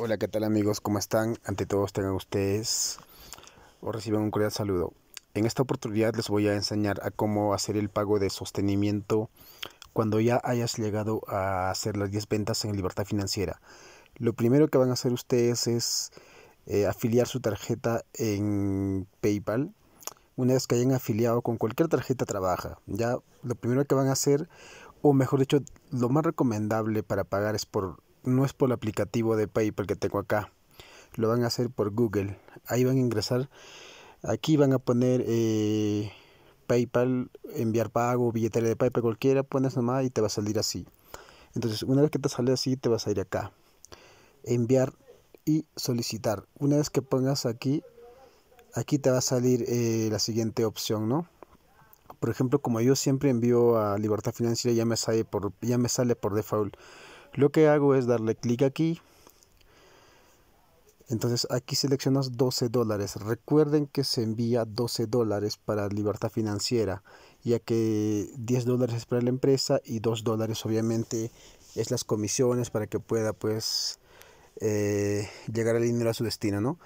Hola, ¿qué tal amigos? ¿Cómo están? Ante todos tengan ustedes o reciban un cordial saludo. En esta oportunidad les voy a enseñar a cómo hacer el pago de sostenimiento cuando ya hayas llegado a hacer las 10 ventas en libertad financiera. Lo primero que van a hacer ustedes es eh, afiliar su tarjeta en PayPal. Una vez que hayan afiliado con cualquier tarjeta trabaja, ya lo primero que van a hacer, o mejor dicho, lo más recomendable para pagar es por no es por el aplicativo de PayPal que tengo acá, lo van a hacer por Google. Ahí van a ingresar, aquí van a poner eh, PayPal, enviar pago, billetera de PayPal, cualquiera, pones nomás y te va a salir así. Entonces, una vez que te sale así, te vas a ir acá, enviar y solicitar. Una vez que pongas aquí, aquí te va a salir eh, la siguiente opción, ¿no? Por ejemplo, como yo siempre envío a Libertad Financiera, ya me sale por, ya me sale por default lo que hago es darle clic aquí. Entonces aquí seleccionas 12 dólares. Recuerden que se envía 12 dólares para libertad financiera, ya que 10 dólares es para la empresa y 2 dólares obviamente es las comisiones para que pueda pues eh, llegar el dinero a su destino, ¿no?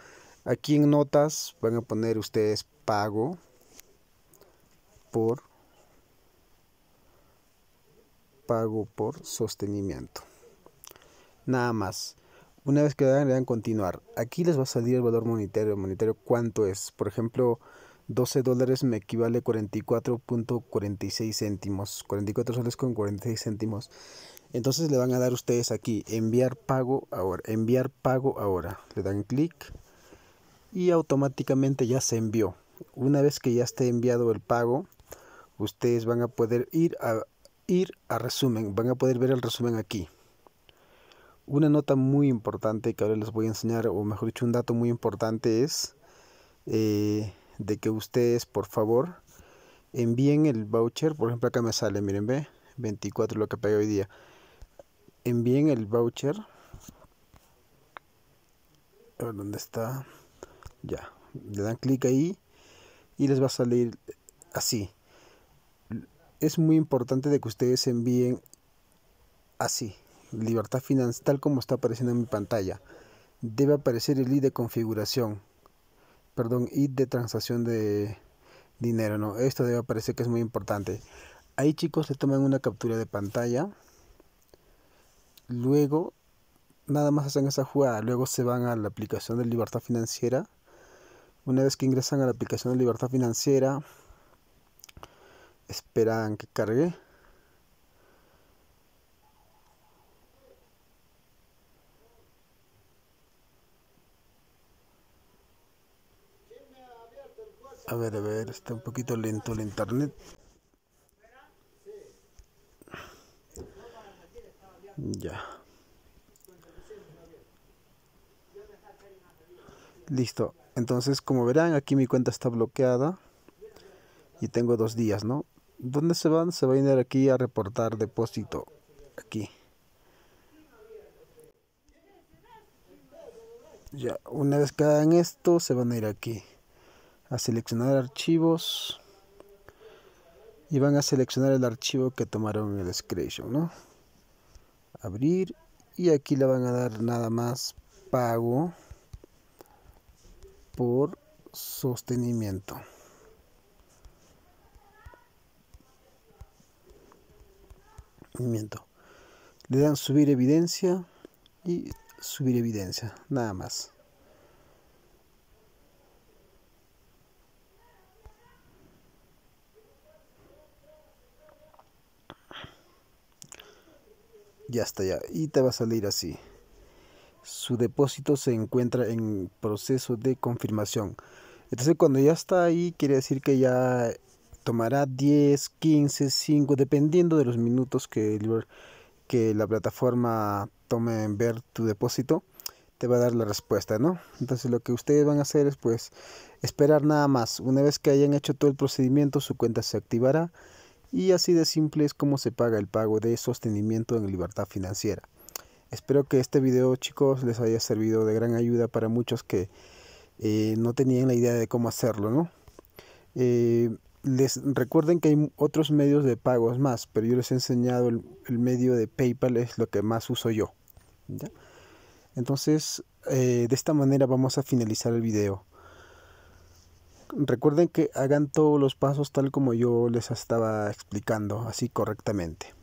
Aquí en notas van a poner ustedes pago por pago por sostenimiento. Nada más. Una vez que lo le dan continuar. Aquí les va a salir el valor monetario. monetario cuánto es. Por ejemplo, 12 dólares me equivale a 44.46 céntimos. 44 soles con 46 céntimos. Entonces le van a dar ustedes aquí enviar pago ahora, enviar pago ahora. Le dan clic y automáticamente ya se envió. Una vez que ya esté enviado el pago, ustedes van a poder ir a ir a resumen, van a poder ver el resumen aquí una nota muy importante que ahora les voy a enseñar, o mejor dicho, un dato muy importante es eh, de que ustedes, por favor, envíen el voucher. Por ejemplo, acá me sale, miren, ve, 24 lo que pagué hoy día. Envíen el voucher. A ver dónde está. Ya, le dan clic ahí y les va a salir así. Es muy importante de que ustedes envíen así libertad financiera, tal como está apareciendo en mi pantalla, debe aparecer el ID de configuración, perdón, ID de transacción de dinero, ¿no? Esto debe aparecer que es muy importante. Ahí chicos se toman una captura de pantalla, luego nada más hacen esa jugada, luego se van a la aplicación de libertad financiera, una vez que ingresan a la aplicación de libertad financiera, esperan que cargue A ver, a ver, está un poquito lento el internet. Ya. Listo. Entonces, como verán, aquí mi cuenta está bloqueada. Y tengo dos días, ¿no? ¿Dónde se van? Se van a ir aquí a reportar depósito. Aquí. Ya, una vez que hagan esto, se van a ir aquí a seleccionar archivos y van a seleccionar el archivo que tomaron en el Screenshot, ¿no? Abrir y aquí le van a dar nada más pago por sostenimiento. Miento. Le dan subir evidencia y subir evidencia, nada más. Ya está ya. Y te va a salir así. Su depósito se encuentra en proceso de confirmación. Entonces cuando ya está ahí quiere decir que ya tomará 10, 15, 5, dependiendo de los minutos que, que la plataforma tome en ver tu depósito, te va a dar la respuesta, ¿no? Entonces lo que ustedes van a hacer es pues esperar nada más. Una vez que hayan hecho todo el procedimiento, su cuenta se activará y así de simple es como se paga el pago de sostenimiento en libertad financiera. Espero que este video chicos les haya servido de gran ayuda para muchos que eh, no tenían la idea de cómo hacerlo. ¿no? Eh, les recuerden que hay otros medios de pagos más, pero yo les he enseñado el, medio de PayPal es lo que más uso yo. ¿ya? Entonces, eh, de esta manera vamos a finalizar el video. Recuerden que hagan todos los pasos tal como yo les estaba explicando, así correctamente.